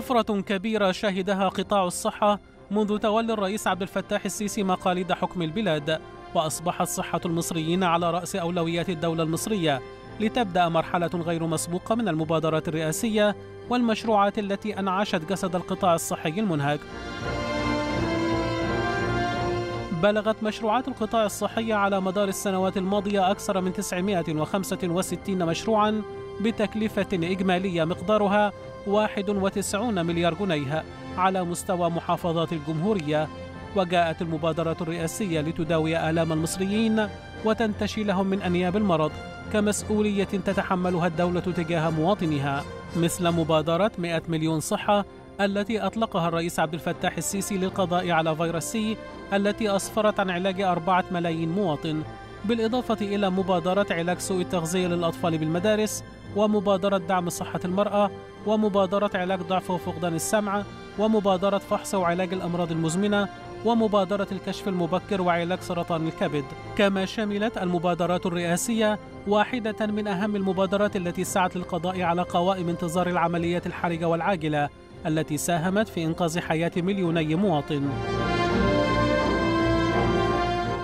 طفرة كبيرة شهدها قطاع الصحة منذ تولي الرئيس عبد الفتاح السيسي مقاليد حكم البلاد وأصبحت صحة المصريين على رأس أولويات الدولة المصرية لتبدأ مرحلة غير مسبوقة من المبادرات الرئاسية والمشروعات التي أنعشت جسد القطاع الصحي المنهك بلغت مشروعات القطاع الصحي على مدار السنوات الماضية أكثر من 965 مشروعاً بتكلفة إجمالية مقدارها 91 مليار جنيه على مستوى محافظات الجمهورية وجاءت المبادرة الرئاسية لتداوي آلام المصريين وتنتشلهم من أنياب المرض كمسؤولية تتحملها الدولة تجاه مواطنها مثل مبادرة 100 مليون صحة التي أطلقها الرئيس عبد الفتاح السيسي للقضاء على فيروس سي التي أسفرت عن علاج أربعة ملايين مواطن بالإضافة إلى مبادرة علاج سوء التغذية للأطفال بالمدارس ومبادرة دعم صحة المرأة ومبادرة علاج ضعف وفقدان السمع ومبادرة فحص وعلاج الأمراض المزمنة ومبادرة الكشف المبكر وعلاج سرطان الكبد كما شملت المبادرات الرئاسية واحدة من أهم المبادرات التي سعت للقضاء على قوائم انتظار العمليات الحرجة والعاجلة التي ساهمت في إنقاذ حياة مليوني مواطن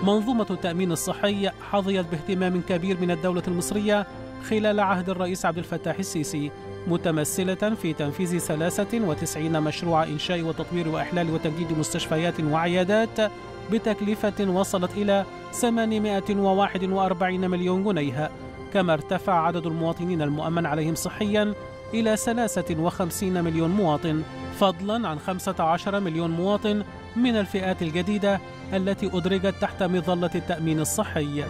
منظومة التأمين الصحي حظيت باهتمام كبير من الدولة المصرية خلال عهد الرئيس عبد الفتاح السيسي متمثلة في تنفيذ 93 مشروع إنشاء وتطوير وإحلال وتجديد مستشفيات وعيادات بتكلفة وصلت إلى 841 مليون جنيه كما ارتفع عدد المواطنين المؤمن عليهم صحيا إلى 53 مليون مواطن فضلا عن 15 مليون مواطن من الفئات الجديدة التي أدرجت تحت مظلة التأمين الصحي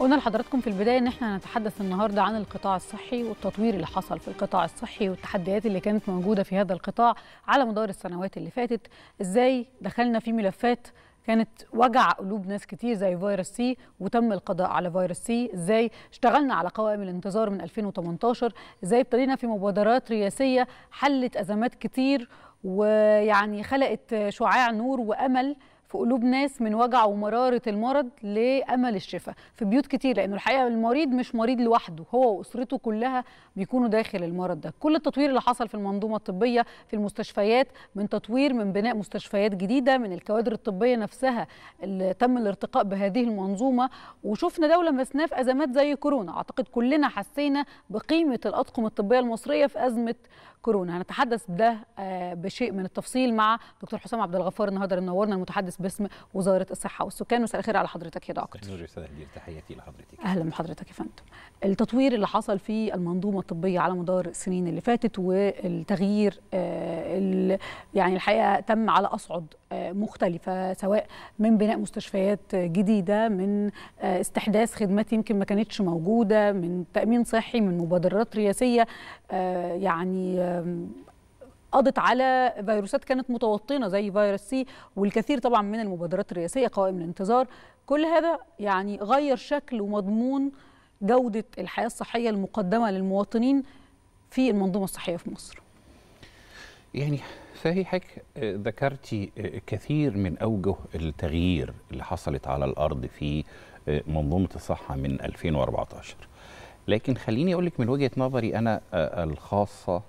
قلنا لحضراتكم في البدايه ان احنا هنتحدث النهارده عن القطاع الصحي والتطوير اللي حصل في القطاع الصحي والتحديات اللي كانت موجوده في هذا القطاع على مدار السنوات اللي فاتت ازاي دخلنا في ملفات كانت وجع قلوب ناس كتير زي فيروس سي وتم القضاء على فيروس سي ازاي اشتغلنا على قوائم الانتظار من 2018 ازاي ابتدينا في مبادرات رئاسيه حلت ازمات كتير ويعني خلقت شعاع نور وامل في قلوب ناس من وجع ومراره المرض لامل الشفاء في بيوت كتير لانه الحقيقه المريض مش مريض لوحده هو واسرته كلها بيكونوا داخل المرض ده كل التطوير اللي حصل في المنظومه الطبيه في المستشفيات من تطوير من بناء مستشفيات جديده من الكوادر الطبيه نفسها اللي تم الارتقاء بهذه المنظومه وشفنا دوله مسناه في ازمات زي كورونا اعتقد كلنا حسينا بقيمه الاطقم الطبيه المصريه في ازمه كورونا هنتحدث ده آه، بشيء من التفصيل مع دكتور حسام عبد الغفار النهارده اللي منورنا المتحدث البحث باسم وزاره الصحه والسكان مساء الخير على حضرتك يا دكتور نور استاذ تحياتي لحضرتك اهلا بحضرتك يا فندم التطوير اللي حصل في المنظومه الطبيه على مدار السنين اللي فاتت والتغيير آه، يعني الحقيقه تم على اصعد آه، مختلفه سواء من بناء مستشفيات جديده من آه، استحداث خدمات يمكن ما كانتش موجوده من تامين صحي من مبادرات رئاسيه يعني قضت على فيروسات كانت متوطنه زي فيروس سي والكثير طبعا من المبادرات الرئاسيه قوائم الانتظار كل هذا يعني غير شكل ومضمون جوده الحياه الصحيه المقدمه للمواطنين في المنظومه الصحيه في مصر. يعني صحيح ذكرتي كثير من اوجه التغيير اللي حصلت على الارض في منظومه الصحه من 2014 لكن خليني اقول لك من وجهه نظري انا آه، الخاصه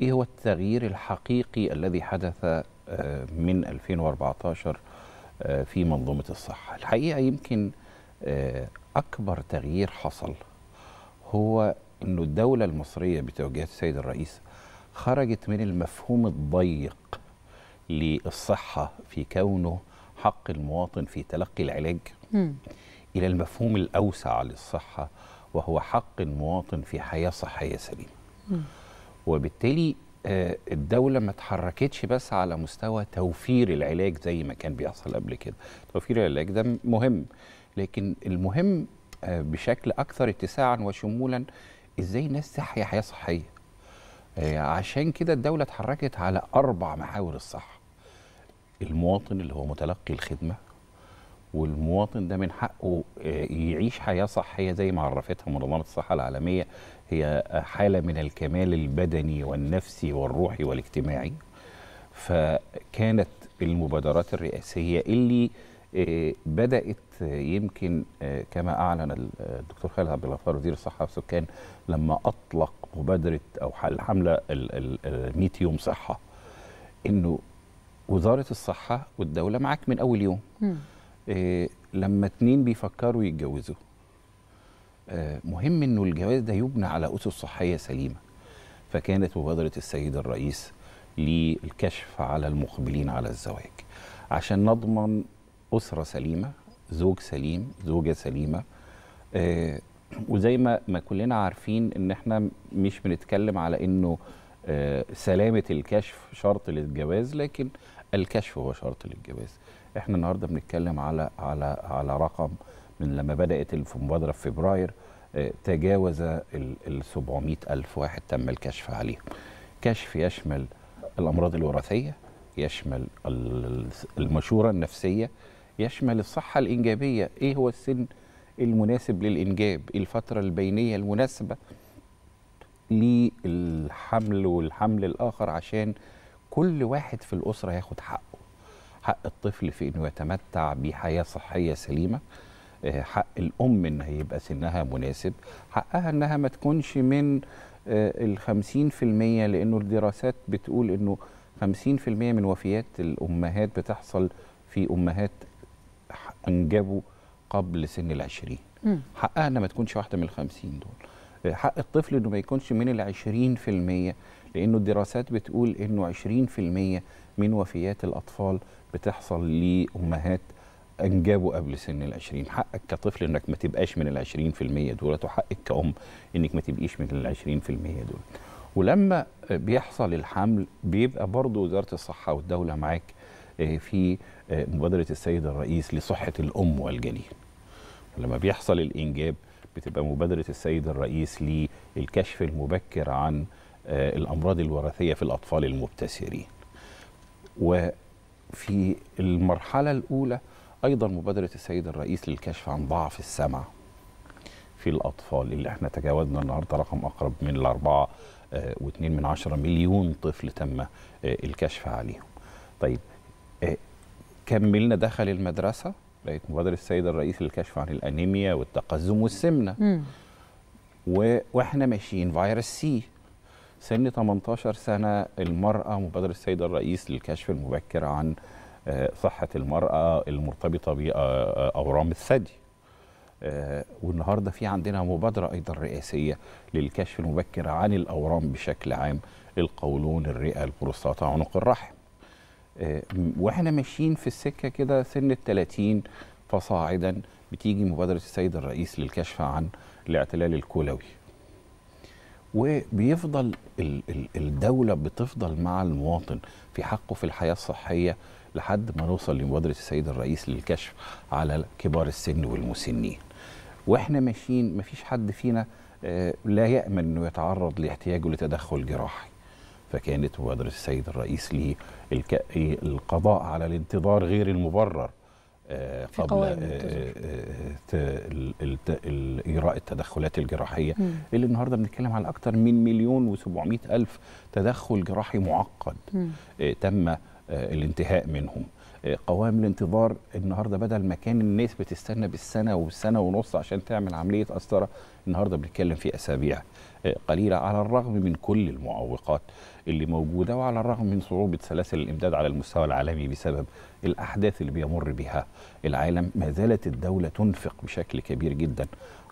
إيه هو التغيير الحقيقي الذي حدث آه، من 2014 آه، في منظومة الصحة الحقيقة يمكن آه، أكبر تغيير حصل هو أنه الدولة المصرية بتوجيهات السيد الرئيس خرجت من المفهوم الضيق للصحة في كونه حق المواطن في تلقي العلاج م. إلى المفهوم الأوسع للصحة وهو حق المواطن في حياة صحية سليمة م. وبالتالي آه، الدولة ما تحركتش بس على مستوى توفير العلاج زي ما كان بيحصل قبل كده توفير العلاج ده مهم لكن المهم آه، بشكل أكثر اتساعا وشمولا إزاي الناس تحيا حياة صحية آه، عشان كده الدولة اتحركت على أربع محاور الصحة المواطن اللي هو متلقي الخدمة والمواطن ده من حقه آه، يعيش حياه صحيه زي ما عرفتها منظمه الصحه العالميه هي حاله من الكمال البدني والنفسي والروحي والاجتماعي فكانت المبادرات الرئاسيه اللي آه، بدات آه، يمكن كما اعلن الدكتور خالد عبد الغفار وزير الصحه والسكان لما اطلق مبادره او الحمله 100 يوم صحه انه وزاره الصحه والدوله معاك من اول يوم إيه، لما اتنين بيفكروا يتجوزوا آه، مهم انه الجواز ده يبنى على اسس صحيه سليمه فكانت مبادره السيد الرئيس للكشف على المقبلين على الزواج عشان نضمن اسره سليمه زوج سليم زوجه سليمه آه وزي ما ما كلنا عارفين ان احنا مش بنتكلم على انه آه سلامه الكشف شرط للجواز لكن الكشف هو شرط للجواز احنا النهارده بنتكلم على على على رقم من لما بدات المبادره في فبراير آه، تجاوز ال 700 ألف واحد تم الكشف عليهم كشف يشمل الأمراض الوراثية يشمل المشورة النفسية يشمل الصحة الإنجابية إيه هو السن المناسب للإنجاب ايه الفترة البينية المناسبة للحمل والحمل الآخر عشان كل واحد في الأسرة ياخد حقه حق الطفل في انه يتمتع بحياه صحيه سليمه آه، حق الام هي يبقى سنها مناسب حقها انها ما تكونش من آه، ال 50% لأنه الدراسات بتقول أنه 50% من وفيات الأمهات بتحصل في أمهات أنجبوا قبل سن ال 20 حقها أنها ما تكونش واحدة من ال 50 دول آه، حق الطفل أنه ما يكونش من ال 20% لأنه الدراسات بتقول أنه 20% من وفيات الأطفال بتحصل لأمهات انجابوا قبل سن ال20 حقك كطفل انك ما تبقاش من ال 20% دولت وحقك كأم انك ما تبقيش من ال 20% دول ولما بيحصل الحمل بيبقى برضه وزارة الصحة والدولة معاك آه، في آه، مبادرة السيد الرئيس لصحة الأم والجنين لما بيحصل الإنجاب بتبقى مبادرة السيد الرئيس للكشف المبكر عن آه، الأمراض الوراثية في الأطفال المبتسرين و في المرحلة الأولى أيضا مبادرة السيد الرئيس للكشف عن ضعف السمع في الأطفال اللي احنا تجاوزنا النهاردة رقم أقرب من الأربعة آه، واثنين من عشرة مليون طفل تم آه، الكشف عليهم طيب آه، كملنا دخل المدرسة لقيت مبادرة السيد الرئيس للكشف عن الأنيميا والتقزم والسمنة م. وإحنا ماشيين فيروس سي سن 18 سنة المرأة مبادرة السيدة الرئيس للكشف المبكر عن آه، صحة المرأة المرتبطة بأورام الثدي آه، والنهاردة في عندنا مبادرة أيضا رئاسية للكشف المبكر عن الأورام بشكل عام القولون الرئة البروستاتا عنق الرحم آه، واحنا ماشيين في السكة كده سن الثلاثين فصاعدا بتيجي مبادرة السيد الرئيس للكشف عن الاعتلال الكولوي وبيفضل الدولة بتفضل مع المواطن في حقه في الحياة الصحية لحد ما نوصل لمبادرة السيد الرئيس للكشف على كبار السن والمسنين واحنا ماشيين مفيش حد فينا آه، لا يأمن أنه يتعرض لاحتياجه لتدخل جراحي فكانت مبادرة السيد الرئيس للقضاء على الانتظار غير المبرر آه، قبل إجراء آه، آه، التدخلات الجراحية مم. اللي النهاردة بنتكلم على أكثر من مليون وسبعمائة ألف تدخل جراحي معقد تم الانتهاء منهم قوام الانتظار النهارده بدل ما كان الناس بتستنى بالسنه والسنة ونص عشان تعمل عمليه قسطره النهارده بنتكلم في اسابيع آه، قليله على الرغم من كل المعوقات اللي موجوده وعلى الرغم من صعوبه سلاسل الامداد على المستوى العالمي بسبب الاحداث اللي بيمر بها العالم ما زالت الدوله تنفق بشكل كبير جدا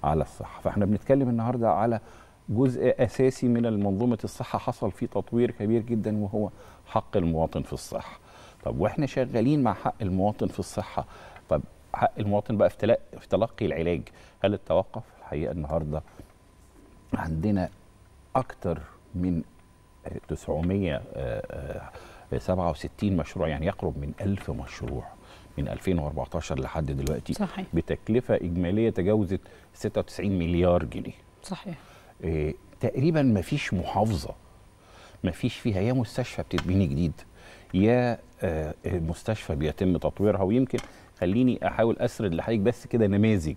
على الصحه فاحنا بنتكلم النهارده على جزء اساسي من منظومه الصحه حصل فيه تطوير كبير جدا وهو حق المواطن في الصحه طب واحنا شغالين مع حق المواطن في الصحه طب حق المواطن بقى في تلقي العلاج هل اتوقف الحقيقه النهارده عندنا اكتر من 967 آه، آه، مشروع يعني يقرب من 1000 مشروع من 2014 لحد دلوقتي صحيح. بتكلفه اجماليه تجاوزت 96 مليار جنيه صحيح إيه تقريبا ما فيش محافظه ما فيش فيها يا مستشفى بتتبني جديد يا آه، مستشفى بيتم تطويرها ويمكن خليني احاول اسرد لحضرتك بس كده نماذج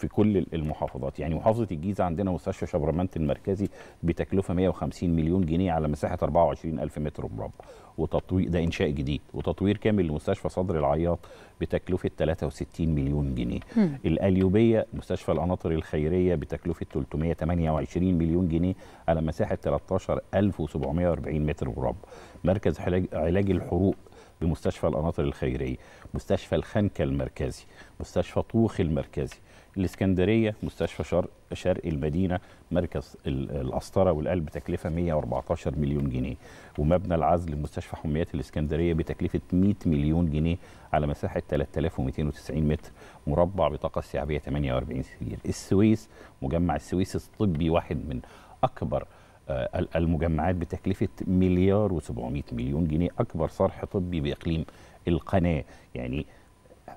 في كل المحافظات يعني محافظه الجيزه عندنا مستشفى شبرمنت المركزي بتكلفه 150 مليون جنيه على مساحه 24000 متر مربع وتطوير ده انشاء جديد وتطوير كامل لمستشفى صدر العياط بتكلفه 63 مليون جنيه م. القليوبيه مستشفى القناطر الخيريه بتكلفه 328 مليون جنيه على مساحه 13740 متر مربع مركز علاج الحروق بمستشفى القناطر الخيريه مستشفى الخنكه المركزي مستشفى طوخ المركزي الاسكندريه مستشفى شرق شرق المدينه مركز القسطره والقلب تكلفه 114 مليون جنيه ومبنى العزل مستشفى حميات الاسكندريه بتكلفه 100 مليون جنيه على مساحه 3290 متر مربع بطاقه استيعابيه 48 سرير السويس مجمع السويس الطبي واحد من اكبر آه، المجمعات بتكلفه مليار و700 مليون جنيه اكبر صرح طبي باقليم القناه يعني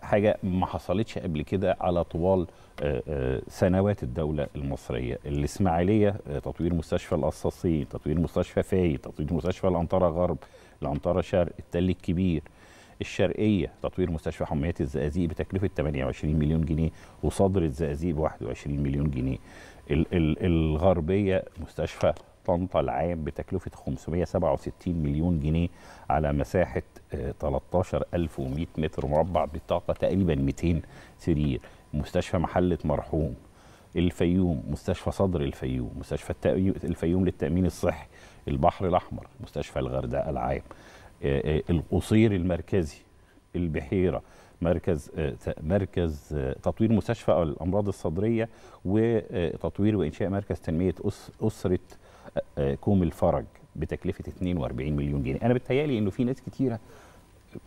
حاجه ما حصلتش قبل كده على طوال آه، آه، سنوات الدوله المصريه الاسماعيليه آه، تطوير مستشفى القصاصين تطوير مستشفى فاي تطوير مستشفى الانطره غرب الانطره شرق التل الكبير الشرقيه تطوير مستشفى حميات الزقازيق بتكلفه 28 مليون جنيه وصدر الزقازيق ب 21 مليون جنيه الغربيه مستشفى طنطا العام بتكلفة 567 مليون جنيه على مساحة 13100 آه، متر مربع بالطاقة تقريبا 200 سرير مستشفى محلة مرحوم الفيوم مستشفى صدر الفيوم مستشفى الفيوم للتأمين الصحي البحر الأحمر مستشفى الغردقة العام آه، آه، القصير المركزي البحيرة مركز مركز تطوير مستشفى الامراض الصدريه وتطوير وانشاء مركز تنميه اسره كوم الفرج بتكلفه 42 مليون جنيه انا بتهيالي انه في ناس كتيره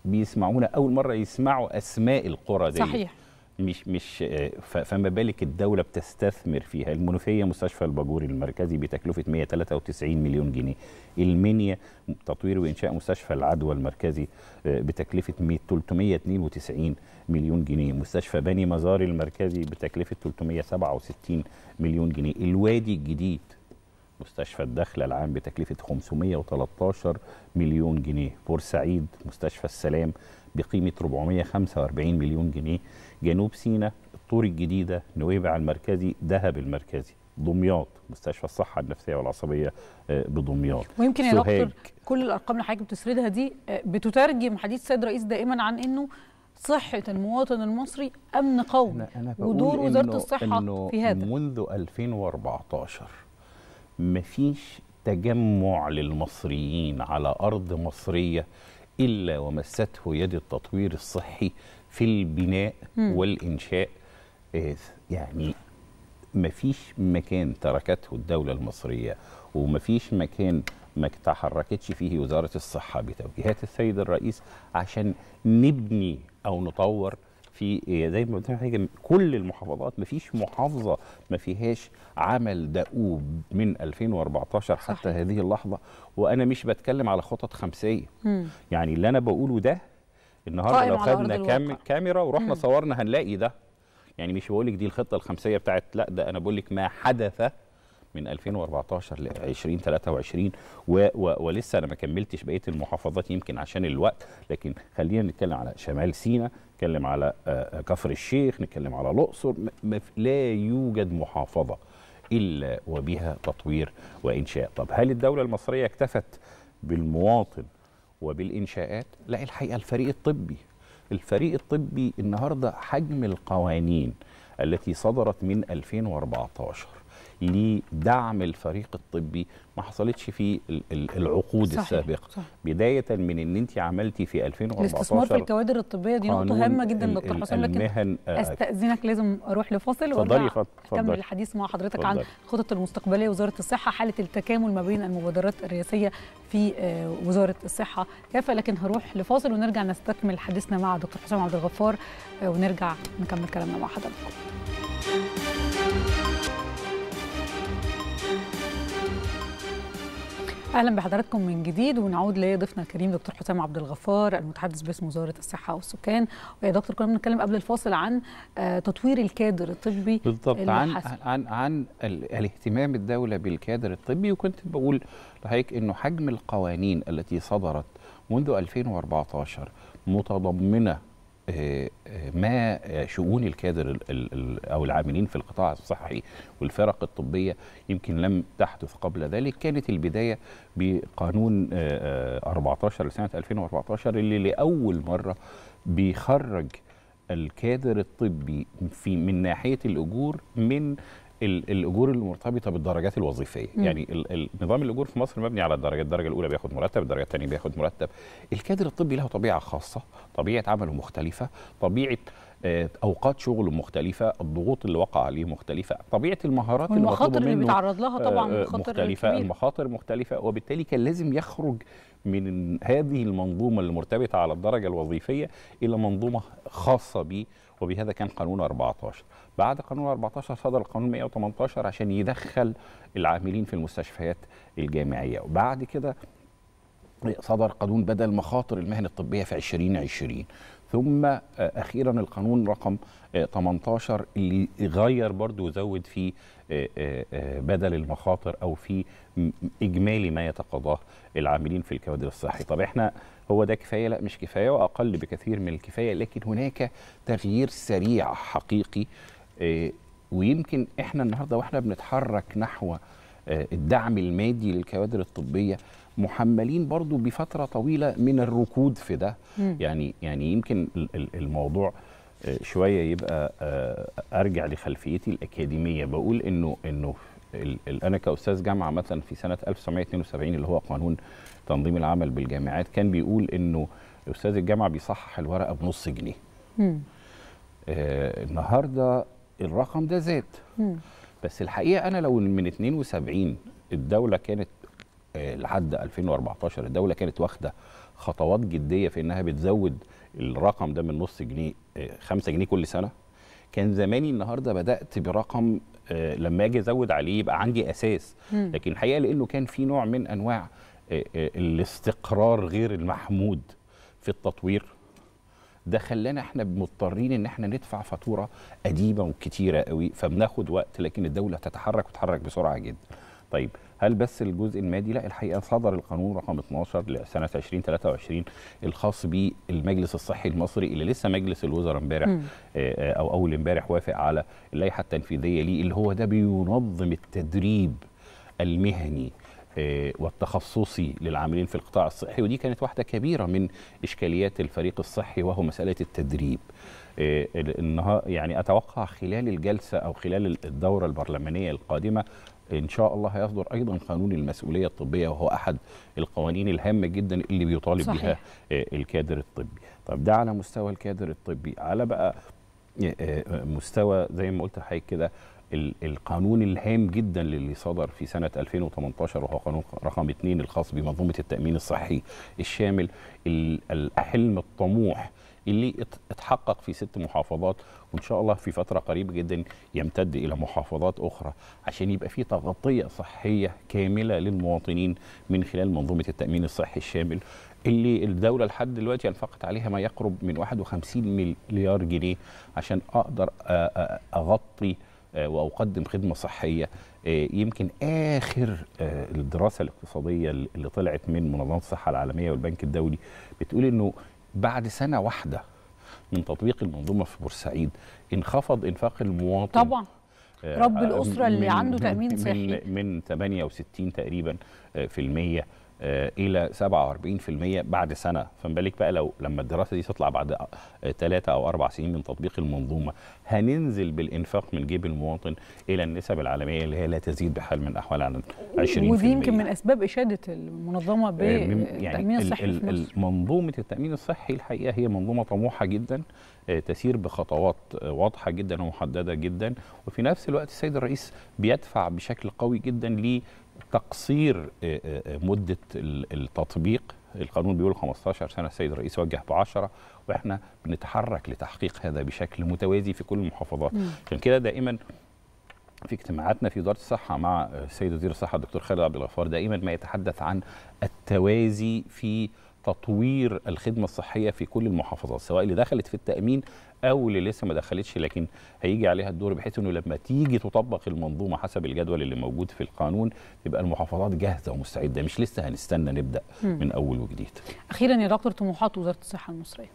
بيسمعونا اول مره يسمعوا اسماء القرى دي صحيح مش مش فما بالك الدوله بتستثمر فيها المنوفيه مستشفى الباجور المركزي بتكلفه 193 مليون جنيه المنيا تطوير وانشاء مستشفى العدوى المركزي آه، بتكلفه 392 مليون جنيه مستشفى بني مزار المركزي بتكلفه 367 مليون جنيه الوادي الجديد مستشفى الدخل العام بتكلفة 513 مليون جنيه بورسعيد مستشفى السلام بقيمة 445 مليون جنيه جنوب سيناء الطور الجديدة نويبع المركزي دهب المركزي دمياط مستشفى الصحة النفسية والعصبية آه، بدمياط ويمكن يا دكتور كل الأرقام اللي حضرتك بتسردها دي آه، بتترجم حديث السيد الرئيس دائما عن أنه صحة المواطن المصري أمن قومي ودور وزارة الصحة في هذا منذ 2014 مفيش تجمع للمصريين على أرض مصرية إلا ومسته يد التطوير الصحي في البناء م. والإنشاء إيه، يعني مفيش مكان تركته الدولة المصرية ومفيش مكان ما تحركتش فيه وزارة الصحة بتوجيهات السيد الرئيس عشان نبني أو نطور في إيه، زي ما قلت لك كل المحافظات ما فيش محافظه ما فيهاش عمل دؤوب من 2014 حتى صحيح. هذه اللحظه وانا مش بتكلم على خطط خمسيه مم. يعني اللي انا بقوله ده النهارده لو خدنا كام كاميرا ورحنا مم. صورنا هنلاقي ده يعني مش بقول لك دي الخطه الخمسيه بتاعت لا ده انا بقول لك ما حدث من 2014 ل 2023 و و ولسه انا ما كملتش بقيه المحافظات يمكن عشان الوقت لكن خلينا نتكلم على شمال سيناء نتكلم على آه، آه، كفر الشيخ نتكلم على الاقصر لا يوجد محافظه الا وبها تطوير وانشاء طب هل الدوله المصريه اكتفت بالمواطن وبالانشاءات لا الحقيقه الفريق الطبي الفريق الطبي النهارده حجم القوانين التي صدرت من 2014 لدعم الفريق الطبي ما حصلتش في العقود صحيح. السابقه صحيح. بدايه من ان انت عملتي في 2014 الاستثمار في الكوادر الطبيه دي نقطه هامه جدا دكتور حسام لكن آه، استاذنك لازم اروح لفاصل وارجع اكمل الحديث مع حضرتك فضل. عن الخطط المستقبليه وزاره الصحه حاله التكامل ما بين المبادرات الرئاسيه في آه، وزاره الصحه كافه لكن هروح لفاصل ونرجع نستكمل حديثنا مع دكتور حسام عبد الغفار آه، ونرجع نكمل كلامنا مع حضرتك اهلا بحضراتكم من جديد ونعود لضيفنا الكريم دكتور حسام عبد الغفار المتحدث باسم وزاره الصحه والسكان ويا دكتور كنا بنتكلم قبل الفاصل عن آه، تطوير الكادر الطبي بالضبط عن عن عن الاهتمام الدوله بالكادر الطبي وكنت بقول لحضرتك انه حجم القوانين التي صدرت منذ 2014 متضمنه ما شؤون الكادر او العاملين في القطاع الصحي والفرق الطبيه يمكن لم تحدث قبل ذلك كانت البدايه بقانون 14 آه، آه، لسنه 2014 اللي لاول مره بيخرج الكادر الطبي في من ناحيه الاجور من الاجور المرتبطه بالدرجات الوظيفيه مم. يعني نظام الاجور في مصر مبني على الدرجات الدرجه الاولى بياخد مرتب الدرجه الثانيه بياخد مرتب الكادر الطبي له طبيعه خاصه طبيعه عمله مختلفه طبيعه آه، اوقات شغله مختلفه الضغوط اللي وقع عليه مختلفه طبيعه المهارات اللي المخاطر اللي بيتعرض لها طبعا آه، آه، مخاطر مختلفه كبير. المخاطر مختلفه وبالتالي كان لازم يخرج من هذه المنظومه المرتبطه على الدرجه الوظيفيه الى منظومه خاصه بيه وبهذا كان قانون 14 بعد قانون 14 صدر القانون 118 عشان يدخل العاملين في المستشفيات الجامعيه وبعد كده صدر قانون بدل مخاطر المهن الطبيه في 2020 ثم آه، اخيرا القانون رقم 18 آه، اللي غير برضه وزود في آه، بدل المخاطر او في اجمالي ما يتقاضاه العاملين في الكوادر الصحي طب احنا هو ده كفايه لا مش كفايه واقل بكثير من الكفايه لكن هناك تغيير سريع حقيقي ويمكن احنا النهارده واحنا بنتحرك نحو آه، الدعم المادي للكوادر الطبيه محملين برضو بفتره طويله من الركود في ده يعني يعني يمكن الموضوع آه، شويه يبقى آه، ارجع لخلفيتي الاكاديميه بقول انه انه انا كاستاذ جامعه مثلا في سنه 1972 اللي هو قانون تنظيم العمل بالجامعات كان بيقول انه استاذ الجامعه بيصحح الورقه بنص جنيه آه النهارده الرقم ده زاد بس الحقيقه انا لو من 72 الدوله كانت آه، لحد 2014 الدوله كانت واخده خطوات جديه في انها بتزود الرقم ده من نص جنيه 5 آه، جنيه كل سنه كان زماني النهارده بدات برقم آه، لما اجي ازود عليه يبقى عندي اساس لكن الحقيقه لانه كان في نوع من انواع الاستقرار غير المحمود في التطوير ده خلانا احنا مضطرين ان احنا ندفع فاتوره قديمه وكتيره قوي فبناخد وقت لكن الدوله تتحرك وتتحرك بسرعه جدا طيب هل بس الجزء المادي؟ لا الحقيقه صدر القانون رقم 12 لسنه 2023 الخاص بالمجلس الصحي المصري اللي لسه مجلس الوزراء امبارح آه، آه، او اول امبارح وافق على اللائحه التنفيذيه ليه اللي هو ده بينظم التدريب المهني آه، والتخصصي للعاملين في القطاع الصحي ودي كانت واحدة كبيرة من إشكاليات الفريق الصحي وهو مسألة التدريب آه، إنها يعني أتوقع خلال الجلسة أو خلال الدورة البرلمانية القادمة ان شاء الله هيصدر ايضا قانون المسؤوليه الطبيه وهو احد القوانين الهامه جدا اللي بيطالب صحيح. بها آه، الكادر الطبي طب ده على مستوى الكادر الطبي على بقى مستوى زي ما قلت حضرتك كده القانون الهام جدا اللي صدر في سنه 2018 وهو قانون رقم 2 الخاص بمنظومه التامين الصحي الشامل الحلم الطموح اللي اتحقق في ست محافظات وان شاء الله في فتره قريبه جدا يمتد الى محافظات اخرى عشان يبقى في تغطيه صحيه كامله للمواطنين من خلال منظومه التامين الصحي الشامل اللي الدوله لحد دلوقتي انفقت عليها ما يقرب من 51 مليار جنيه عشان اقدر اغطي آه، واقدم خدمه صحيه آه، يمكن اخر آه، الدراسه الاقتصاديه اللي طلعت من منظمه الصحه العالميه والبنك الدولي بتقول انه بعد سنه واحده من تطبيق المنظومه في بورسعيد انخفض انفاق المواطن طبعا رب الاسره اللي عنده تامين صحي من 68 تقريبا في المية آه، الى 47% بعد سنه فما بالك بقى لو لما الدراسه دي تطلع بعد ثلاثة آه، او اربع سنين من تطبيق المنظومه هننزل بالانفاق من جيب المواطن الى النسب العالميه اللي هي لا تزيد بحال من الاحوال عن 20% ودي يمكن من اسباب اشاده المنظمه بالتامين آه، يعني الصحي في مصر. منظومه التامين الصحي الحقيقه هي منظومه طموحه جدا تسير بخطوات واضحه جدا ومحدده جدا وفي نفس الوقت السيد الرئيس بيدفع بشكل قوي جدا تقصير آه، آه، آه، مده التطبيق القانون بيقول 15 سنه السيد الرئيس وجه ب 10 واحنا بنتحرك لتحقيق هذا بشكل متوازي في كل المحافظات عشان كده دائما في اجتماعاتنا في وزاره الصحه مع السيد وزير الصحه الدكتور خالد عبد الغفار دائما ما يتحدث عن التوازي في تطوير الخدمة الصحية في كل المحافظات سواء اللي دخلت في التأمين او اللي لسه ما دخلتش لكن هيجي عليها الدور بحيث انه لما تيجي تطبق المنظومه حسب الجدول اللي موجود في القانون تبقى المحافظات جاهزه ومستعده مش لسه هنستنى نبدا من اول وجديد. اخيرا يا دكتور طموحات وزاره الصحه المصريه.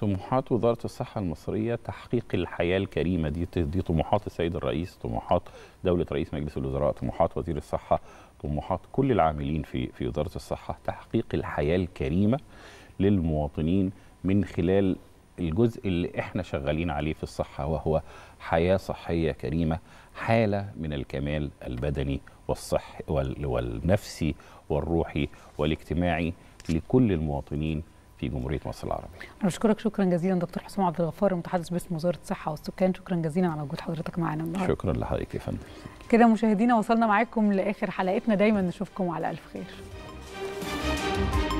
طموحات وزاره الصحه المصريه تحقيق الحياه الكريمه دي دي طموحات السيد الرئيس طموحات دوله رئيس مجلس الوزراء طموحات وزير الصحه طموحات كل العاملين في في وزاره الصحه تحقيق الحياه الكريمه للمواطنين من خلال الجزء اللي احنا شغالين عليه في الصحة وهو حياة صحية كريمة حالة من الكمال البدني والصحي والنفسي والروحي والاجتماعي لكل المواطنين في جمهوريه مصر العربيه. انا بشكرك شكرا جزيلا دكتور حسام عبد الغفار المتحدث باسم وزاره الصحه والسكان شكرا جزيلا على وجود حضرتك معنا النهارده. شكرا لحضرتك يا فندم. كده مشاهدينا وصلنا معاكم لاخر حلقتنا دايما نشوفكم على الف خير.